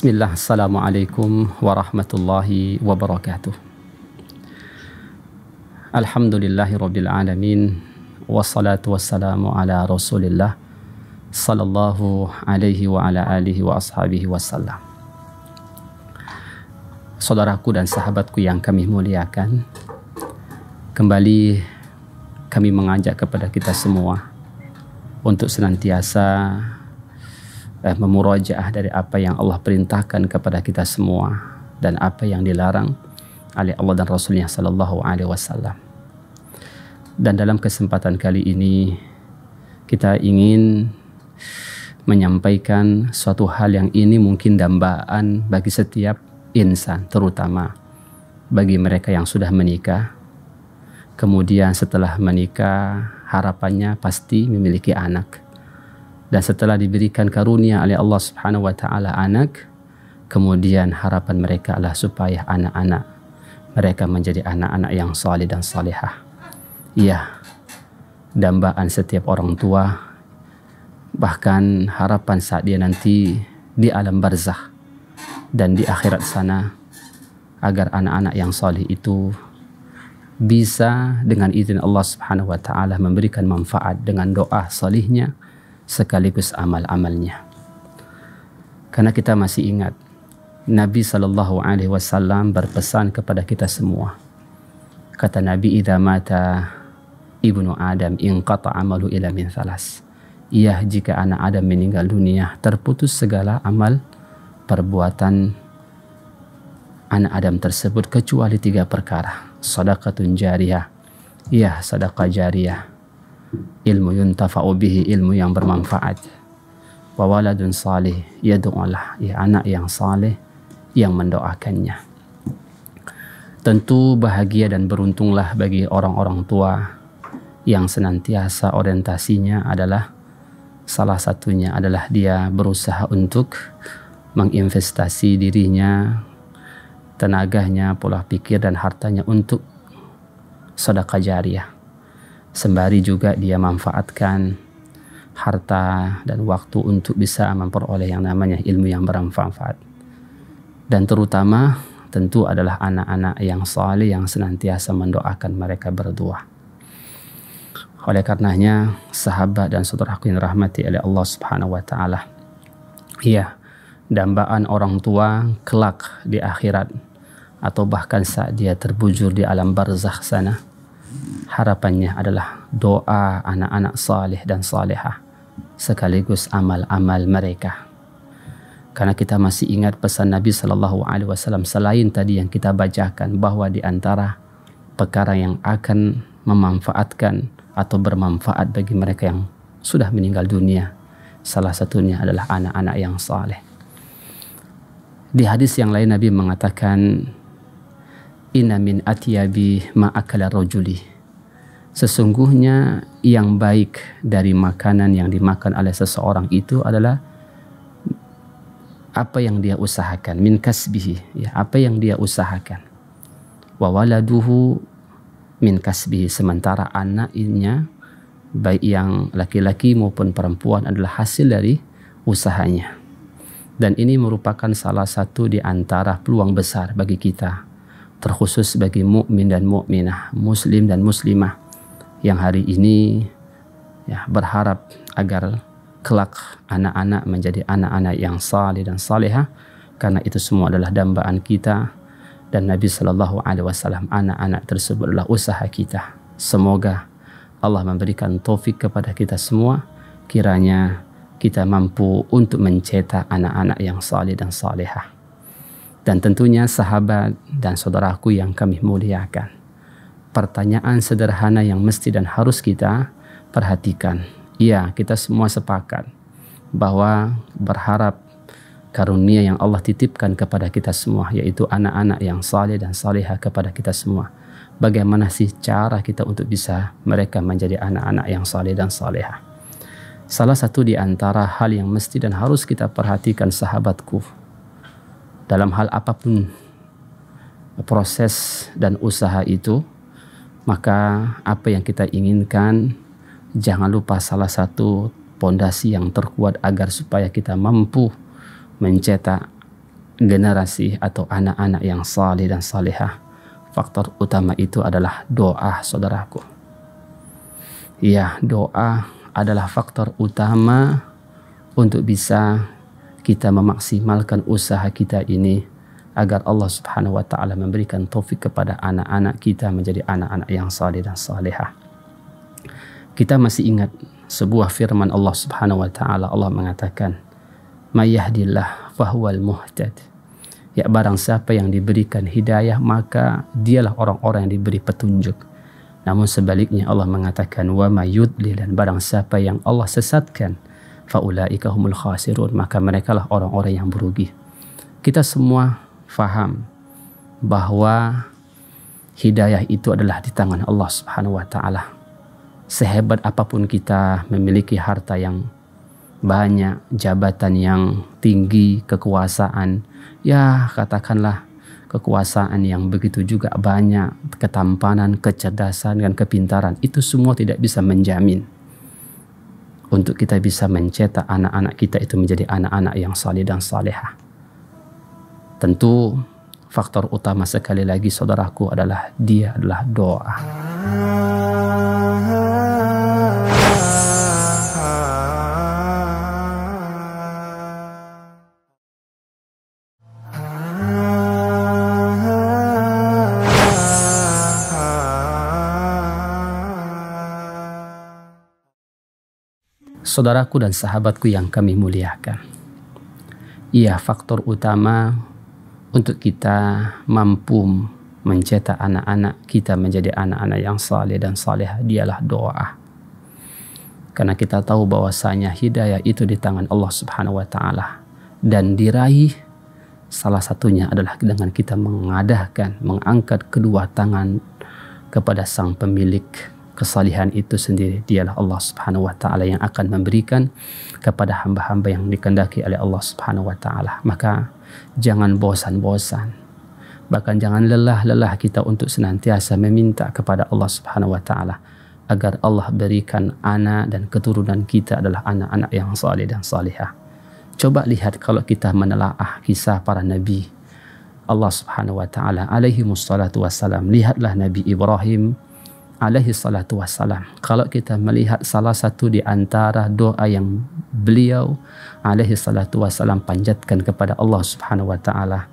Bismillah, Assalamualaikum warahmatullahi wabarakatuh. Alhamdulillahi Rabbil Alamin Wassalatu wassalamu ala Rasulillah Sallallahu alaihi wa ala alihi wa ashabihi wassalam Saudaraku dan sahabatku yang kami muliakan Kembali kami mengajak kepada kita semua Untuk senantiasa eh, memurajaah dari apa yang Allah perintahkan kepada kita semua dan apa yang dilarang oleh Allah dan Rasulnya Sallallahu Alaihi Wasallam. Dan dalam kesempatan kali ini kita ingin menyampaikan suatu hal yang ini mungkin dambaan bagi setiap insan, terutama bagi mereka yang sudah menikah. Kemudian setelah menikah, harapannya pasti memiliki anak dan setelah diberikan karunia oleh Allah Subhanahu wa taala anak kemudian harapan mereka adalah supaya anak-anak mereka menjadi anak-anak yang saleh dan salihah iya dambaan setiap orang tua bahkan harapan saat dia nanti di alam barzah dan di akhirat sana agar anak-anak yang saleh itu bisa dengan izin Allah Subhanahu wa taala memberikan manfaat dengan doa salihnya sekaligus amal-amalnya. Karena kita masih ingat Nabi Shallallahu Alaihi Wasallam berpesan kepada kita semua. Kata Nabi, "Idza mata ibnu Adam inqata amalu ila min thalas." Iya, jika anak Adam meninggal dunia, terputus segala amal perbuatan anak Adam tersebut kecuali tiga perkara. Sadaqatun jariyah. Iya, sedekah jariyah ilmu yuntafa'u bihi ilmu yang bermanfaat wa waladun salih ya anak yang saleh yang mendoakannya tentu bahagia dan beruntunglah bagi orang-orang tua yang senantiasa orientasinya adalah salah satunya adalah dia berusaha untuk menginvestasi dirinya tenaganya, pola pikir dan hartanya untuk sedekah jariah Sembari juga dia manfaatkan harta dan waktu untuk bisa memperoleh yang namanya ilmu yang bermanfaat. Dan terutama tentu adalah anak-anak yang salih yang senantiasa mendoakan mereka berdua. Oleh karenanya, sahabat dan saudaraku yang rahmati oleh Allah Subhanahu wa taala. Iya, dambaan orang tua kelak di akhirat atau bahkan saat dia terbujur di alam barzakh sana harapannya adalah doa anak-anak saleh dan salehah sekaligus amal-amal mereka. Karena kita masih ingat pesan Nabi Shallallahu Alaihi Wasallam selain tadi yang kita bacakan bahwa di antara perkara yang akan memanfaatkan atau bermanfaat bagi mereka yang sudah meninggal dunia salah satunya adalah anak-anak yang saleh. Di hadis yang lain Nabi mengatakan inna min atyabi ma rajuli Sesungguhnya yang baik dari makanan yang dimakan oleh seseorang itu adalah apa yang dia usahakan min kasbihi ya apa yang dia usahakan wa waladuhu min kasbihi sementara anaknya baik yang laki-laki maupun perempuan adalah hasil dari usahanya dan ini merupakan salah satu di antara peluang besar bagi kita terkhusus bagi mukmin dan mukminah muslim dan muslimah yang hari ini ya berharap agar kelak anak-anak menjadi anak-anak yang saleh dan salihah karena itu semua adalah dambaan kita dan Nabi Shallallahu Alaihi Wasallam anak-anak tersebut adalah usaha kita. Semoga Allah memberikan taufik kepada kita semua kiranya kita mampu untuk mencetak anak-anak yang saleh dan salihah Dan tentunya sahabat dan saudaraku yang kami muliakan pertanyaan sederhana yang mesti dan harus kita perhatikan. Iya, kita semua sepakat bahwa berharap karunia yang Allah titipkan kepada kita semua yaitu anak-anak yang saleh dan salihah kepada kita semua. Bagaimana sih cara kita untuk bisa mereka menjadi anak-anak yang saleh dan salihah? Salah satu di antara hal yang mesti dan harus kita perhatikan sahabatku dalam hal apapun proses dan usaha itu maka apa yang kita inginkan jangan lupa salah satu pondasi yang terkuat agar supaya kita mampu mencetak generasi atau anak-anak yang saleh dan salehah. Faktor utama itu adalah doa, saudaraku. Ya, doa adalah faktor utama untuk bisa kita memaksimalkan usaha kita ini agar Allah Subhanahu wa taala memberikan taufik kepada anak-anak kita menjadi anak-anak yang saleh dan salehah. Kita masih ingat sebuah firman Allah Subhanahu wa taala Allah mengatakan, "Mayyahdillah fahuwal muhtad." Ya barang siapa yang diberikan hidayah maka dialah orang-orang yang diberi petunjuk. Namun sebaliknya Allah mengatakan wa mayudli dan barang siapa yang Allah sesatkan faulaika humul khasirun maka mereka lah orang-orang yang merugi. Kita semua faham bahwa hidayah itu adalah di tangan Allah Subhanahu wa taala. Sehebat apapun kita memiliki harta yang banyak, jabatan yang tinggi, kekuasaan, ya katakanlah kekuasaan yang begitu juga banyak, ketampanan, kecerdasan dan kepintaran. Itu semua tidak bisa menjamin untuk kita bisa mencetak anak-anak kita itu menjadi anak-anak yang saleh dan salehah. Tentu faktor utama sekali lagi saudaraku adalah dia adalah doa. Saudaraku dan sahabatku yang kami muliakan. Iya, faktor utama untuk kita mampu mencetak anak-anak kita menjadi anak-anak yang saleh dan saleh dialah doa. Karena kita tahu bahwasanya hidayah itu di tangan Allah Subhanahu wa taala dan diraih salah satunya adalah dengan kita mengadahkan, mengangkat kedua tangan kepada sang pemilik kesalihan itu sendiri. Dialah Allah Subhanahu wa taala yang akan memberikan kepada hamba-hamba yang dikendaki oleh Allah Subhanahu wa taala. Maka jangan bosan-bosan bahkan jangan lelah-lelah kita untuk senantiasa meminta kepada Allah Subhanahu wa taala agar Allah berikan anak dan keturunan kita adalah anak-anak yang saleh dan salihah. Coba lihat kalau kita menelaah kisah para nabi Allah Subhanahu wa taala alaihi wassalam lihatlah nabi Ibrahim alaihi salatu wassalam. Kalau kita melihat salah satu di antara doa yang beliau alaihi salatu wassalam panjatkan kepada Allah Subhanahu wa taala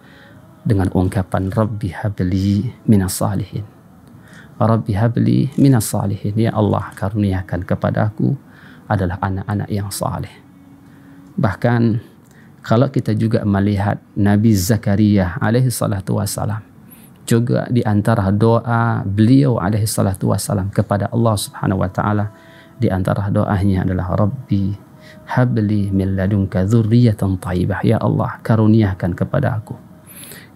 dengan ungkapan Rabbi habli minas salihin. Rabbi habli minas salihin. Ya Allah karuniakan kepada aku adalah anak-anak yang saleh. Bahkan kalau kita juga melihat Nabi Zakaria alaihi salatu wassalam juga di antara doa beliau alaihi salatu wasalam kepada Allah Subhanahu wa taala di antara doanya adalah Rabbi habli min ladunka dzurriyyatan thayyibah ya Allah karuniakan kepada aku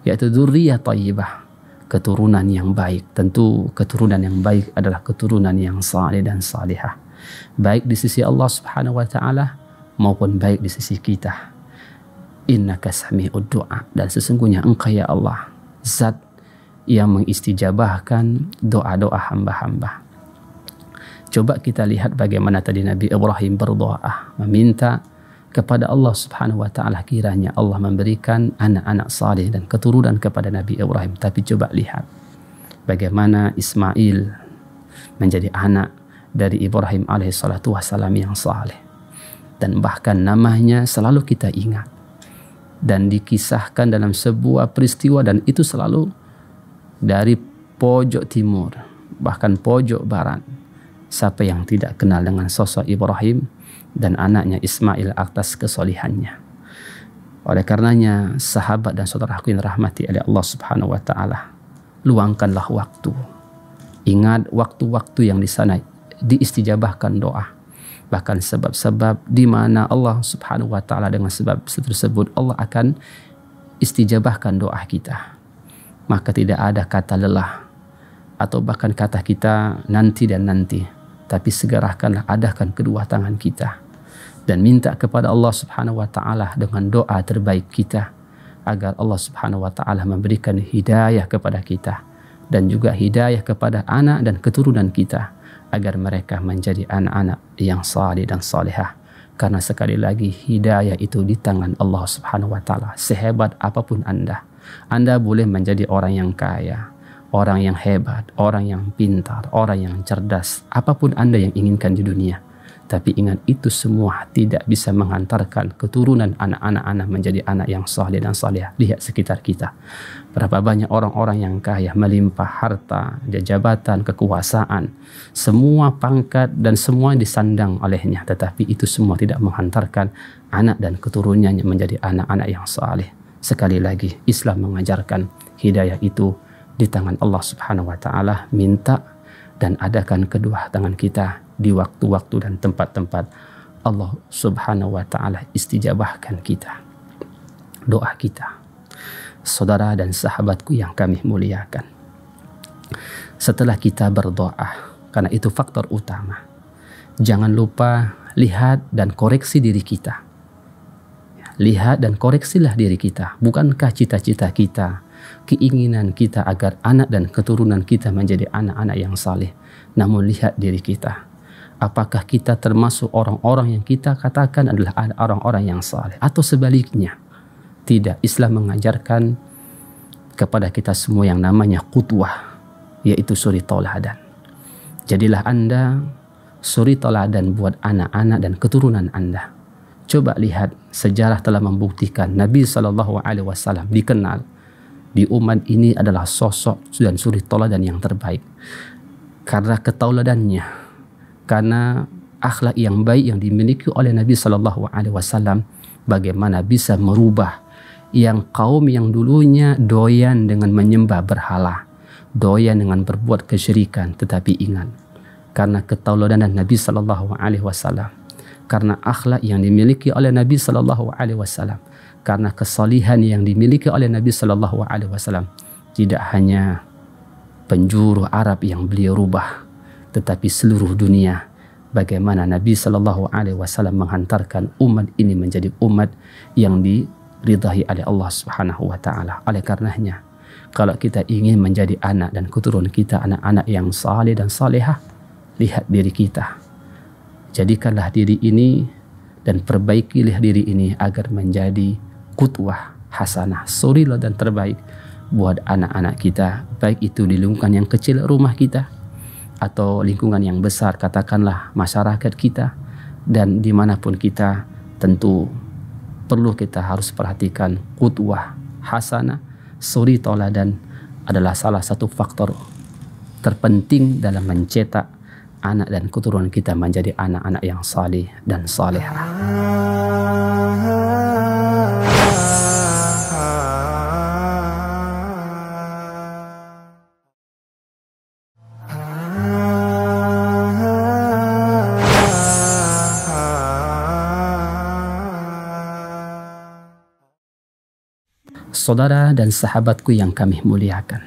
yaitu dzurriyyah thayyibah keturunan yang baik tentu keturunan yang baik adalah keturunan yang saleh dan salihah baik di sisi Allah Subhanahu wa taala maupun baik di sisi kita innaka sami'ud du'a dan sesungguhnya engkau ya Allah zat yang mengistijabahkan doa-doa hamba-hamba. Coba kita lihat bagaimana tadi Nabi Ibrahim berdoa, meminta kepada Allah Subhanahu wa taala kiranya Allah memberikan anak-anak saleh dan keturunan kepada Nabi Ibrahim. Tapi coba lihat bagaimana Ismail menjadi anak dari Ibrahim alaihissalatu wassalam yang saleh. Dan bahkan namanya selalu kita ingat dan dikisahkan dalam sebuah peristiwa dan itu selalu dari pojok timur, bahkan pojok barat. Siapa yang tidak kenal dengan sosok Ibrahim dan anaknya Ismail atas kesolihannya. Oleh karenanya, sahabat dan saudaraku yang rahmati oleh Allah Subhanahu wa taala, luangkanlah waktu. Ingat waktu-waktu yang di sana diistijabahkan doa. Bahkan sebab-sebab di mana Allah Subhanahu wa taala dengan sebab tersebut Allah akan istijabahkan doa kita maka tidak ada kata lelah atau bahkan kata kita nanti dan nanti tapi segerakanlah adakan kedua tangan kita dan minta kepada Allah Subhanahu wa taala dengan doa terbaik kita agar Allah Subhanahu wa taala memberikan hidayah kepada kita dan juga hidayah kepada anak dan keturunan kita agar mereka menjadi anak-anak yang saleh dan salehah karena sekali lagi hidayah itu di tangan Allah Subhanahu wa taala sehebat apapun Anda anda boleh menjadi orang yang kaya, orang yang hebat, orang yang pintar, orang yang cerdas, apapun Anda yang inginkan di dunia. Tapi ingat itu semua tidak bisa mengantarkan keturunan anak-anak anak menjadi anak yang soleh dan soleh. Lihat sekitar kita. Berapa banyak orang-orang yang kaya melimpah harta, jabatan, kekuasaan. Semua pangkat dan semua disandang olehnya. Tetapi itu semua tidak menghantarkan anak dan keturunannya menjadi anak-anak yang soleh. Sekali lagi, Islam mengajarkan hidayah itu di tangan Allah Subhanahu wa taala, minta dan adakan kedua tangan kita di waktu-waktu dan tempat-tempat Allah Subhanahu wa taala istijabahkan kita. Doa kita. Saudara dan sahabatku yang kami muliakan. Setelah kita berdoa, karena itu faktor utama. Jangan lupa lihat dan koreksi diri kita lihat dan koreksilah diri kita. Bukankah cita-cita kita, keinginan kita agar anak dan keturunan kita menjadi anak-anak yang saleh. Namun lihat diri kita. Apakah kita termasuk orang-orang yang kita katakan adalah orang-orang yang saleh atau sebaliknya? Tidak, Islam mengajarkan kepada kita semua yang namanya kutuah yaitu suri tauladan. Jadilah Anda suri tauladan buat anak-anak dan keturunan Anda Coba lihat sejarah telah membuktikan Nabi Shallallahu Alaihi Wasallam dikenal di umat ini adalah sosok dan suri toladan yang terbaik karena ketauladannya, karena akhlak yang baik yang dimiliki oleh Nabi Shallallahu Alaihi Wasallam bagaimana bisa merubah yang kaum yang dulunya doyan dengan menyembah berhala, doyan dengan berbuat kesyirikan, tetapi ingat karena ketauladan Nabi Shallallahu Alaihi Wasallam karena akhlak yang dimiliki oleh Nabi Shallallahu Alaihi Wasallam, karena kesolihan yang dimiliki oleh Nabi Shallallahu Alaihi Wasallam. Tidak hanya penjuru Arab yang beliau rubah, tetapi seluruh dunia bagaimana Nabi Shallallahu Alaihi Wasallam menghantarkan umat ini menjadi umat yang diridhai oleh Allah Subhanahu Wa Taala. Oleh karenanya, kalau kita ingin menjadi anak dan keturunan kita anak-anak yang saleh dan salehah, lihat diri kita jadikanlah diri ini dan perbaikilah diri ini agar menjadi kutwah hasanah, suri dan terbaik buat anak-anak kita, baik itu di lingkungan yang kecil rumah kita atau lingkungan yang besar, katakanlah masyarakat kita dan dimanapun kita tentu perlu kita harus perhatikan kutwah hasanah, suri dan adalah salah satu faktor terpenting dalam mencetak anak dan keturunan kita menjadi anak-anak yang salih dan salehah. Saudara dan sahabatku yang kami muliakan.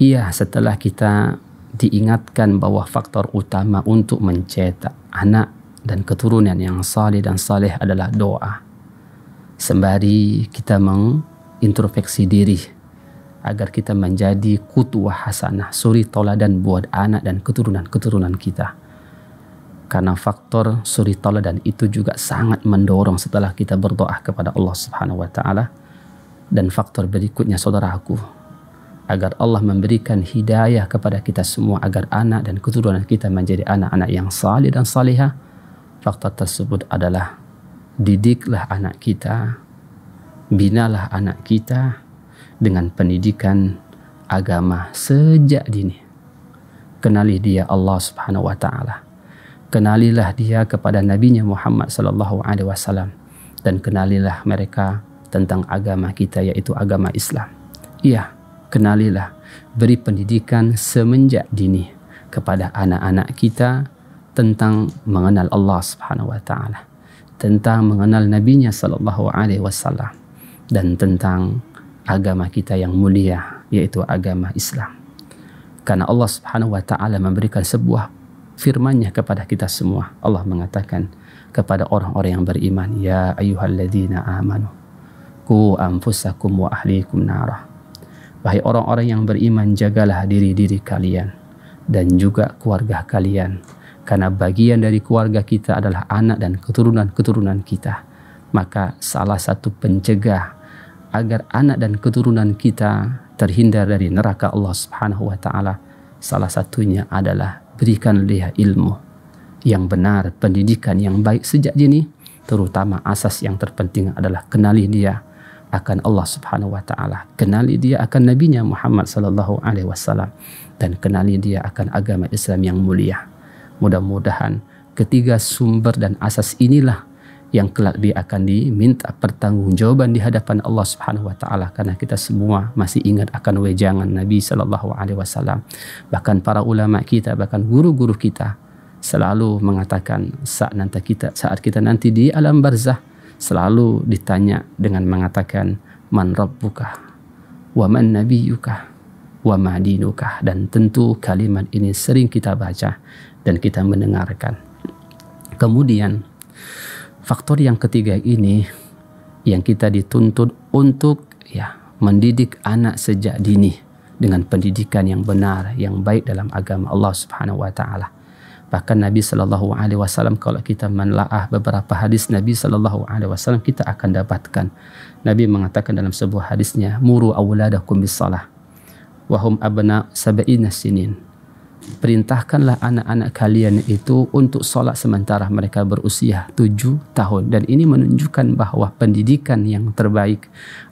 Iya, setelah kita diingatkan bahwa faktor utama untuk mencetak anak dan keturunan yang saleh dan saleh adalah doa. Sembari kita mengintrospeksi diri agar kita menjadi kutuah hasanah, suri dan buat anak dan keturunan-keturunan kita. Karena faktor suri dan itu juga sangat mendorong setelah kita berdoa kepada Allah Subhanahu wa taala. Dan faktor berikutnya saudaraku, agar Allah memberikan hidayah kepada kita semua agar anak dan keturunan kita menjadi anak-anak yang salih dan salihah. Faktor tersebut adalah didiklah anak kita, binalah anak kita dengan pendidikan agama sejak dini. Kenali dia Allah Subhanahu wa taala. Kenalilah dia kepada Nabi Muhammad sallallahu alaihi wasallam dan kenalilah mereka tentang agama kita yaitu agama Islam. Iya, Kenalilah, beri pendidikan semenjak dini kepada anak-anak kita tentang mengenal Allah Subhanahu wa taala, tentang mengenal nabinya sallallahu alaihi wasallam dan tentang agama kita yang mulia yaitu agama Islam. Karena Allah Subhanahu wa taala memberikan sebuah firman-Nya kepada kita semua. Allah mengatakan kepada orang-orang yang beriman, "Ya ayyuhalladzina amanu, qu anfusakum wa ahlikum narah." Wahai orang-orang yang beriman, jagalah diri-diri kalian dan juga keluarga kalian. Karena bagian dari keluarga kita adalah anak dan keturunan-keturunan kita. Maka salah satu pencegah agar anak dan keturunan kita terhindar dari neraka Allah Subhanahu wa taala salah satunya adalah berikan dia ilmu yang benar, pendidikan yang baik sejak dini, terutama asas yang terpenting adalah kenali dia, akan Allah Subhanahu wa taala, kenali dia akan nabinya Muhammad sallallahu alaihi wasallam dan kenali dia akan agama Islam yang mulia. Mudah-mudahan ketiga sumber dan asas inilah yang kelak dia akan diminta pertanggungjawaban di hadapan Allah Subhanahu wa taala karena kita semua masih ingat akan wejangan Nabi sallallahu alaihi wasallam. Bahkan para ulama kita, bahkan guru-guru kita selalu mengatakan saat nanti kita saat kita nanti di alam barzah selalu ditanya dengan mengatakan man rabbuka wa man nabiyuka wa ma dinuka dan tentu kalimat ini sering kita baca dan kita mendengarkan. Kemudian faktor yang ketiga ini yang kita dituntut untuk ya mendidik anak sejak dini dengan pendidikan yang benar, yang baik dalam agama Allah Subhanahu wa taala. Bahkan Nabi Shallallahu Alaihi Wasallam kalau kita menelaah beberapa hadis Nabi Shallallahu Alaihi Wasallam kita akan dapatkan Nabi mengatakan dalam sebuah hadisnya muru awladakum bis salah wahum abna sab'ina sinin perintahkanlah anak-anak kalian itu untuk sholat sementara mereka berusia tujuh tahun. Dan ini menunjukkan bahwa pendidikan yang terbaik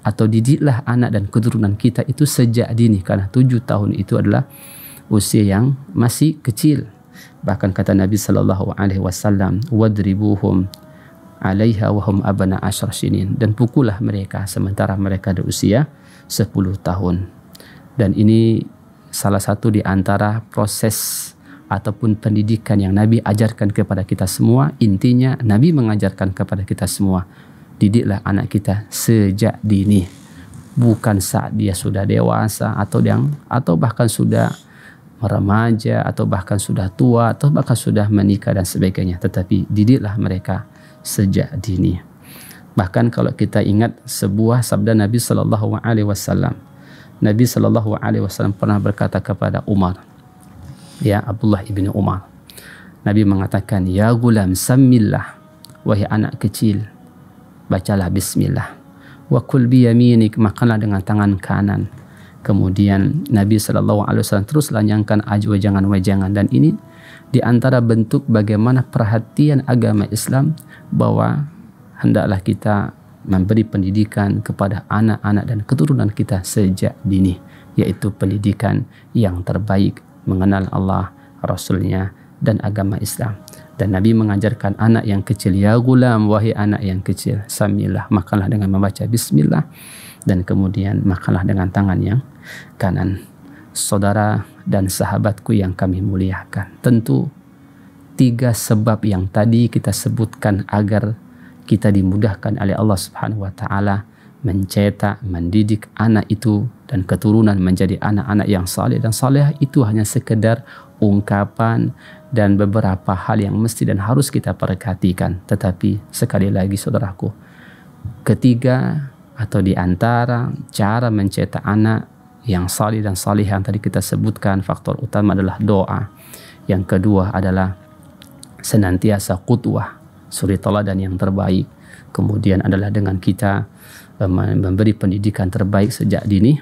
atau didiklah anak dan keturunan kita itu sejak dini. Karena tujuh tahun itu adalah usia yang masih kecil. Bahkan kata Nabi Shallallahu Alaihi Wasallam, wadribuhum alaiha wahum abana ashar dan pukullah mereka sementara mereka di usia 10 tahun. Dan ini salah satu di antara proses ataupun pendidikan yang Nabi ajarkan kepada kita semua. Intinya Nabi mengajarkan kepada kita semua, didiklah anak kita sejak dini. Bukan saat dia sudah dewasa atau yang atau bahkan sudah remaja atau bahkan sudah tua atau bahkan sudah menikah dan sebagainya. Tetapi didiklah mereka sejak dini. Bahkan kalau kita ingat sebuah sabda Nabi Shallallahu Alaihi Wasallam, Nabi Shallallahu Alaihi Wasallam pernah berkata kepada Umar, ya Abdullah ibnu Umar, Nabi mengatakan, ya gulam samillah, wahai anak kecil, bacalah Bismillah, wa kul makanlah dengan tangan kanan, Kemudian Nabi Shallallahu Alaihi Wasallam terus lanyangkan ajwa jangan wejangan dan ini di antara bentuk bagaimana perhatian agama Islam bahwa hendaklah kita memberi pendidikan kepada anak-anak dan keturunan kita sejak dini yaitu pendidikan yang terbaik mengenal Allah, Rasulnya dan agama Islam. Dan Nabi mengajarkan anak yang kecil, ya gulam, wahai anak yang kecil, samilah, makanlah dengan membaca bismillah dan kemudian makanlah dengan tangan yang kanan saudara dan sahabatku yang kami muliakan. Tentu tiga sebab yang tadi kita sebutkan agar kita dimudahkan oleh Allah Subhanahu wa taala mencetak, mendidik anak itu dan keturunan menjadi anak-anak yang saleh dan saleh itu hanya sekedar ungkapan dan beberapa hal yang mesti dan harus kita perhatikan. Tetapi sekali lagi saudaraku, ketiga atau di antara cara mencetak anak yang salih dan salih yang tadi kita sebutkan faktor utama adalah doa yang kedua adalah senantiasa kutuah suri teladan yang terbaik kemudian adalah dengan kita eh, memberi pendidikan terbaik sejak dini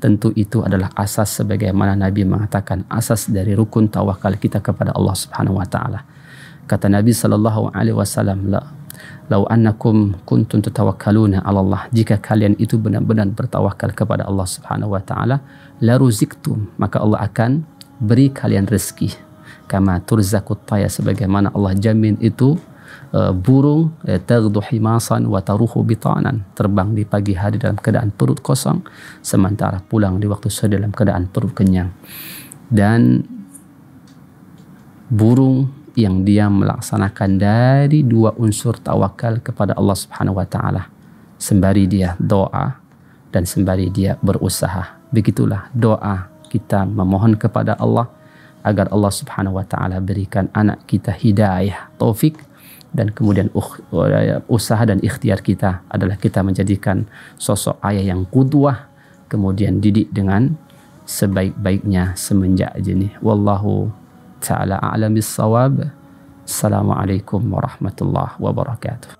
tentu itu adalah asas sebagaimana Nabi mengatakan asas dari rukun tawakal kita kepada Allah Subhanahu wa taala kata Nabi sallallahu alaihi wasallam Lau annakum kuntum tatawakkaluna 'ala Allah. Jika kalian itu benar-benar bertawakal kepada Allah Subhanahu wa taala, la ruziktum, maka Allah akan beri kalian rezeki. Kama turzakut taya sebagaimana Allah jamin itu uh, burung eh, taghdu himasan wa taruhu bitanan terbang di pagi hari dalam keadaan perut kosong sementara pulang di waktu sore dalam keadaan perut kenyang dan burung yang dia melaksanakan dari dua unsur tawakal kepada Allah Subhanahu wa taala. Sembari dia doa dan sembari dia berusaha. Begitulah doa kita memohon kepada Allah agar Allah Subhanahu wa taala berikan anak kita hidayah, taufik dan kemudian eh, usaha dan ikhtiar kita adalah kita menjadikan sosok ayah yang kudwah kemudian didik dengan sebaik-baiknya semenjak jenis wallahu تعالى أعلم الصواب السلام عليكم ورحمة الله وبركاته